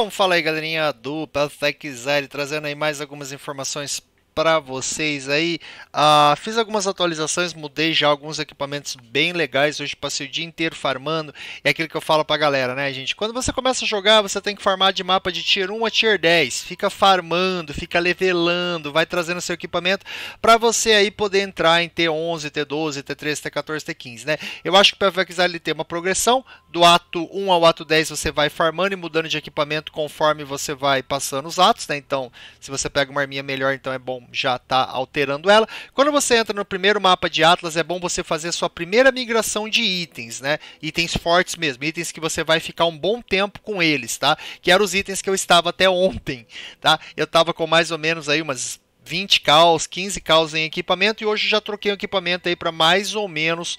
Então, fala aí galerinha do Path Tech trazendo aí mais algumas informações para vocês aí. Ah, fiz algumas atualizações, mudei já alguns equipamentos bem legais. Hoje passei o dia inteiro farmando. É aquilo que eu falo pra galera, né, gente? Quando você começa a jogar, você tem que farmar de mapa de tier 1 a tier 10. Fica farmando, fica levelando, vai trazendo seu equipamento para você aí poder entrar em T11, T12, T13, T14, T15, né? Eu acho que o PvX ele tem uma progressão. Do ato 1 ao ato 10 você vai farmando e mudando de equipamento conforme você vai passando os atos, né? Então, se você pega uma arminha melhor, então é bom já está alterando ela. Quando você entra no primeiro mapa de Atlas, é bom você fazer a sua primeira migração de itens, né? Itens fortes mesmo, itens que você vai ficar um bom tempo com eles, tá? Que eram os itens que eu estava até ontem, tá? Eu estava com mais ou menos aí umas 20 caos, 15 caos em equipamento e hoje já troquei o equipamento aí para mais ou menos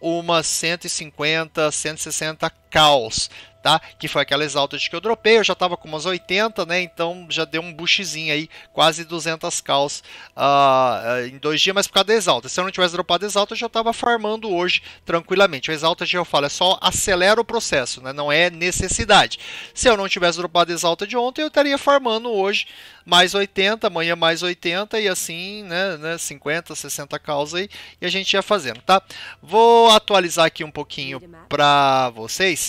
umas 150, 160 caos. Tá? Que foi aquela exalta de que eu dropei, eu já estava com umas 80, né? Então já deu um boostzinho aí, quase 200 caos uh, em dois dias, mas por causa da exalta. Se eu não tivesse dropado exalta, eu já estava farmando hoje tranquilamente. O exalta, eu falo, é só acelera o processo, né? Não é necessidade. Se eu não tivesse dropado exalta de ontem, eu estaria farmando hoje mais 80, amanhã mais 80 e assim, né, né 50, 60 caos aí, e a gente ia fazendo, tá? Vou atualizar aqui um pouquinho para vocês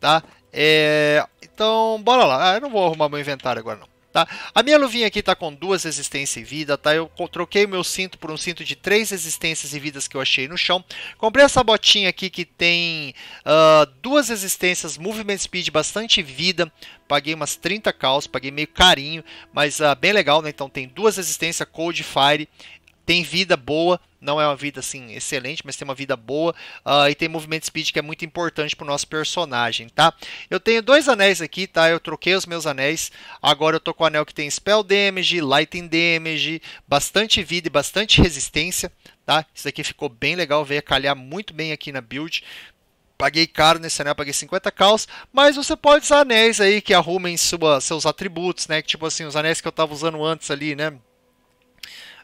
tá? É, então, bora lá. Ah, eu não vou arrumar meu inventário agora, não. Tá? A minha luvinha aqui está com duas resistências e vida, tá? Eu troquei meu cinto por um cinto de três resistências e vidas que eu achei no chão. Comprei essa botinha aqui que tem uh, duas resistências, movement speed, bastante vida. Paguei umas 30 caos, paguei meio carinho, mas uh, bem legal, né? Então tem duas resistências, cold fire tem vida boa, não é uma vida assim excelente, mas tem uma vida boa uh, e tem movimento speed que é muito importante para o nosso personagem, tá? Eu tenho dois anéis aqui, tá? Eu troquei os meus anéis, agora eu tô com o anel que tem spell damage, lightning damage, bastante vida e bastante resistência, tá? Isso aqui ficou bem legal, veio calhar muito bem aqui na build, paguei caro nesse anel, paguei 50 caos, mas você pode usar anéis aí que arrumem sua, seus atributos, né? Que, tipo assim, os anéis que eu tava usando antes ali, né?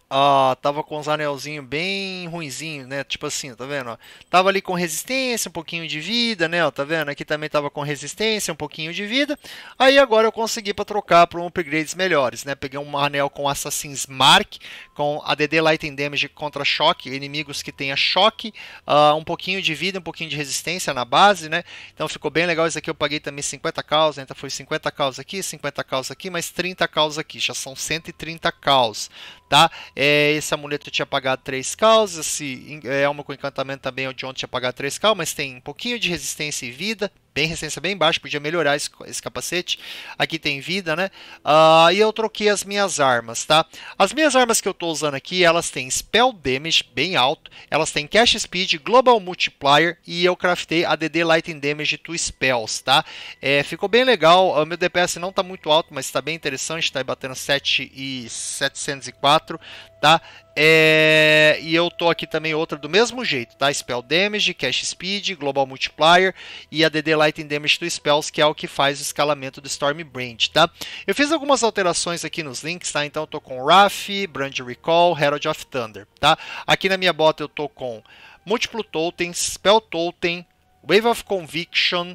Ah, tava com os anelzinhos bem ruinzinho, né? Tipo assim, tá vendo? Ó, tava ali com resistência, um pouquinho de vida, né? Ó, tá vendo? Aqui também tava com resistência, um pouquinho de vida. Aí agora eu consegui para trocar para um upgrades melhores, né? Peguei um anel com Assassin's Mark, com ADD Light Damage contra choque, inimigos que tenha choque, uh, um pouquinho de vida, um pouquinho de resistência na base, né? Então ficou bem legal. Isso aqui eu paguei também 50 caus, né? Então foi 50 caus aqui, 50 caus aqui, mais 30 caus aqui. Já são 130 caus, tá? É, esse amuleto tinha pagado 3k, esse é, alma com encantamento também, o ontem tinha pagado 3k, mas tem um pouquinho de resistência e vida bem resistência bem baixa, podia melhorar esse, esse capacete. Aqui tem vida, né? Uh, e eu troquei as minhas armas, tá? As minhas armas que eu estou usando aqui, elas têm Spell Damage bem alto, elas têm Cash Speed, Global Multiplier e eu craftei ADD Lightning Damage to Spells, tá? É, ficou bem legal, o meu DPS não está muito alto, mas está bem interessante, está batendo 7 e 704, tá? É... E eu tô aqui também outra do mesmo jeito, tá? Spell Damage, Cash Speed, Global Multiplier e ADD Lightning Damage to Spells, que é o que faz o escalamento do Storm Brand, tá? Eu fiz algumas alterações aqui nos links, tá? Então eu tô com Raf, Brand Recall, Herald of Thunder, tá? Aqui na minha bota eu tô com Múltiplo Totem, Spell Totem, Wave of Conviction,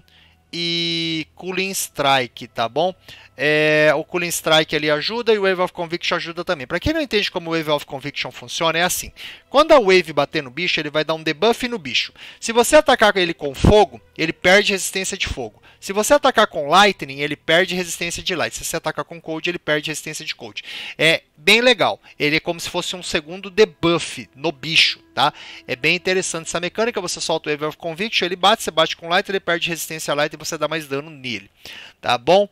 e Cooling Strike, tá bom? É, o Cooling Strike ali ajuda e o Wave of Conviction ajuda também. Para quem não entende como o Wave of Conviction funciona, é assim. Quando a Wave bater no bicho, ele vai dar um debuff no bicho. Se você atacar ele com fogo, ele perde resistência de fogo. Se você atacar com Lightning, ele perde resistência de Light. Se você atacar com Cold, ele perde resistência de Cold. É bem legal. Ele é como se fosse um segundo debuff no bicho, tá? É bem interessante essa mecânica. Você solta o Wave of Conviction, ele bate, você bate com Light, ele perde resistência a Light e você dá mais dano nele, tá bom?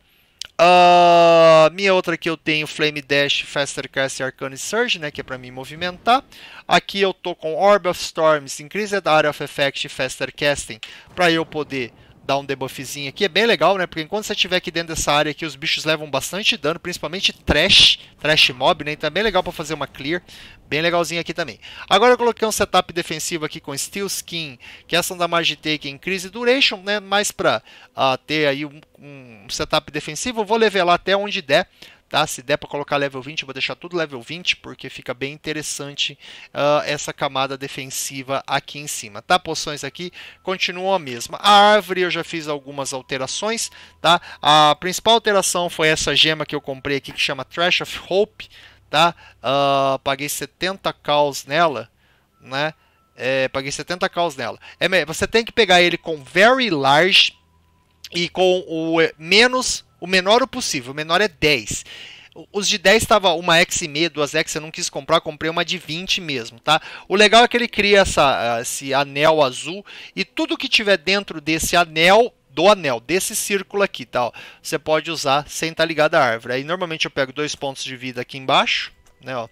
Uh, minha outra que eu tenho Flame Dash, Faster Cast e Arcane Surge, né, que é para mim movimentar. Aqui eu tô com Orb of Storms, Increased Area of Effect e Faster Casting para eu poder dar um debuffzinho aqui. É bem legal, né? Porque enquanto você estiver aqui dentro dessa área aqui, os bichos levam bastante dano, principalmente trash, trash mob, né? Então é bem legal para fazer uma clear. Bem legalzinho aqui também. Agora eu coloquei um setup defensivo aqui com Steel Skin, que é ação da Magi Take em Crise Duration, né? Mais para uh, ah, ter aí um, um setup defensivo. vou levelar até onde der Tá? Se der para colocar level 20, eu vou deixar tudo level 20, porque fica bem interessante uh, essa camada defensiva aqui em cima. Tá? Poções aqui continuam a mesma. A árvore eu já fiz algumas alterações. Tá? A principal alteração foi essa gema que eu comprei aqui, que chama Trash of Hope. Tá? Uh, paguei 70 caus nela. Né? É, paguei 70 caus nela. É, você tem que pegar ele com Very Large e com o eh, menos o menor o possível, o menor é 10. Os de 10 estava uma X e meia, duas X, eu não quis comprar, comprei uma de 20 mesmo, tá? O legal é que ele cria essa, ah, esse anel azul e tudo que tiver dentro desse anel do anel, desse círculo aqui, tá? Você pode usar sem estar tá ligado à árvore. Aí normalmente eu pego dois pontos de vida aqui embaixo, né, ó,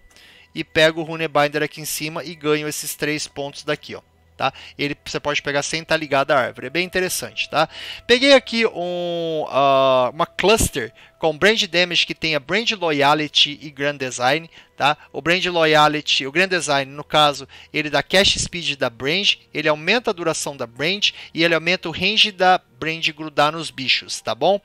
e pego o Runebinder aqui em cima e ganho esses três pontos daqui, ó tá? Ele você pode pegar sem estar tá ligado à árvore, é bem interessante, tá? Peguei aqui um, uh, uma cluster com brand damage que tenha brand loyalty e grand design, tá? O brand loyalty, o grand design, no caso, ele dá cash speed da brand, ele aumenta a duração da brand e ele aumenta o range da brand grudar nos bichos, tá bom?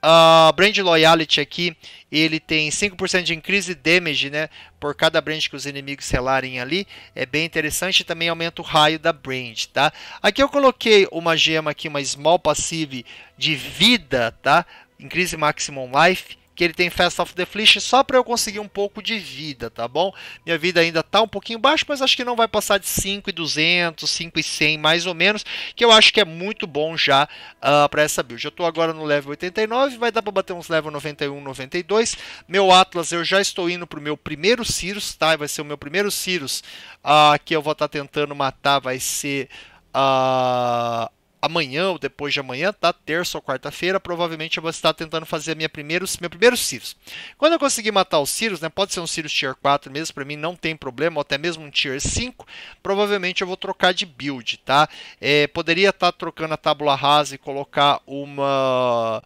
A uh, brand loyalty aqui, ele tem 5% de increase damage, né? Por cada brand que os inimigos selarem ali, é bem interessante. Também aumenta o raio da brand, tá? Aqui eu coloquei uma gema aqui, uma small passive de vida, tá? em Crise Maximum Life, que ele tem Fast of the Flesh só para eu conseguir um pouco de vida, tá bom? Minha vida ainda tá um pouquinho baixa, mas acho que não vai passar de 5,200, 5,100 mais ou menos, que eu acho que é muito bom já uh, ah, para essa build. Eu tô agora no level 89, vai dar para bater uns level 91, 92. Meu Atlas eu já estou indo pro meu primeiro Cirus, tá? Vai ser o meu primeiro Cirus uh, ah, que eu vou estar tá tentando matar, vai ser... Uh, amanhã ou depois de amanhã, tá? Terça ou quarta-feira, provavelmente eu vou estar tentando fazer minha primeiro, meu primeiro Sirius. Quando eu conseguir matar os Sirius, né? Pode ser um Sirius Tier 4 mesmo, para mim não tem problema, ou até mesmo um Tier 5, provavelmente eu vou trocar de build, tá? É, poderia estar tá trocando a tábula rasa e colocar uma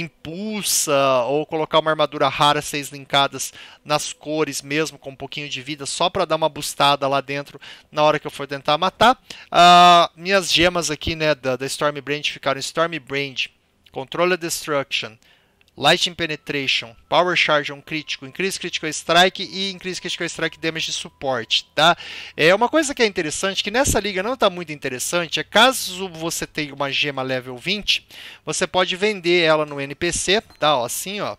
impulsa ou colocar uma armadura rara seis linkadas nas cores mesmo, com um pouquinho de vida, só para dar uma bustada lá dentro na hora que eu for tentar matar. Uh, minhas gemas aqui né, da, da Stormbrand ficaram Stormbrand, Control a Destruction, Lightning Penetration, Power Charge um crítico, Increase Critical Strike e Increase Critical Strike Damage de suporte, tá? É uma coisa que é interessante, que nessa liga não está muito interessante, é caso você tenha uma gema level 20, você pode vender ela no NPC, tá? Ó, assim, ó.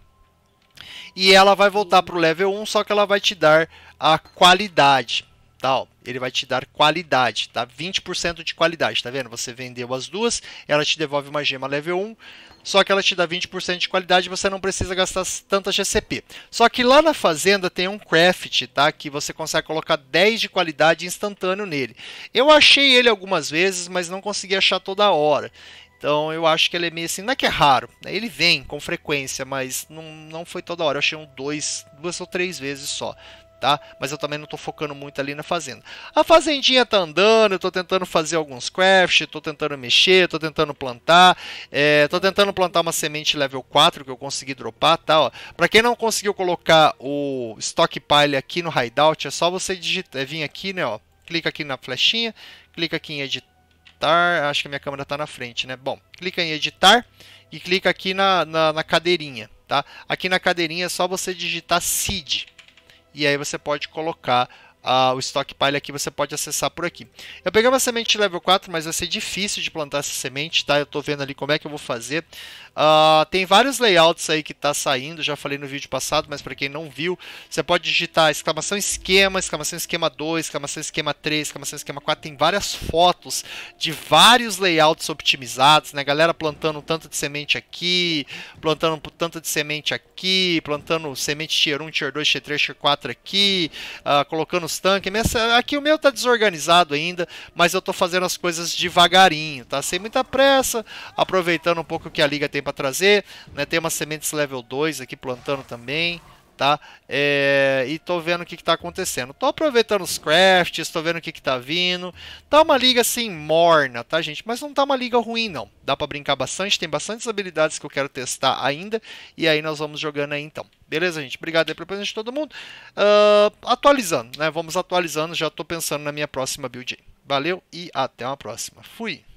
E ela vai voltar pro level 1, só que ela vai te dar a qualidade, tal. Tá, ele vai te dar qualidade, tá? 20% de qualidade, tá vendo? Você vendeu as duas, ela te devolve uma gema level 1, só que ela te dá 20% de qualidade e você não precisa gastar tanta GCP. Só que lá na fazenda tem um craft, tá? Que você consegue colocar 10 de qualidade instantâneo nele. Eu achei ele algumas vezes, mas não consegui achar toda hora. Então eu acho que ele é meio assim, não é que é raro, né? ele vem com frequência, mas não, não foi toda hora. Eu achei um dois, duas ou três vezes só tá? Mas eu também não estou focando muito ali na fazenda. A fazendinha tá andando, eu estou tentando fazer alguns crafts, estou tentando mexer, estou tentando plantar, estou é, tentando plantar uma semente level 4 que eu consegui dropar, tá? Ó. Pra quem não conseguiu colocar o stockpile aqui no hideout, é só você digitar, é, vir aqui, né, ó, clica aqui na flechinha, clica aqui em editar, acho que a minha câmera está na frente, né? Bom, clica em editar e clica aqui na, na, na cadeirinha, tá? Aqui na cadeirinha é só você digitar seed, e aí você pode colocar ah, o stockpile aqui você pode acessar por aqui. Eu peguei uma semente level 4, mas vai ser difícil de plantar essa semente, tá? Eu estou vendo ali como é que eu vou fazer. Ah, tem vários layouts aí que está saindo, já falei no vídeo passado, mas para quem não viu, você pode digitar exclamação esquema, exclamação esquema 2, exclamação esquema 3, exclamação esquema 4, tem várias fotos de vários layouts optimizados, né? Galera plantando tanto de semente aqui, plantando tanto de semente aqui, plantando semente tier 1, tier 2, tier 3, tier 4 aqui, ah, colocando meus tanques. Né? Aqui o meu tá desorganizado ainda, mas eu tô fazendo as coisas devagarinho, tá? Sem muita pressa, aproveitando um pouco o que a liga tem para trazer, né? Tem umas sementes level 2 aqui plantando também tá? É, e tô vendo o que, que tá acontecendo. Tô aproveitando os crafts, tô vendo o que, que tá vindo. Tá uma liga assim morna, tá, gente? Mas não tá uma liga ruim, não. Dá para brincar bastante, tem bastantes habilidades que eu quero testar ainda. E aí nós vamos jogando aí então. Beleza, gente? Obrigado aí pelo presente de todo mundo. Uh, atualizando, né? Vamos atualizando. Já tô pensando na minha próxima build. Valeu e até uma próxima. Fui!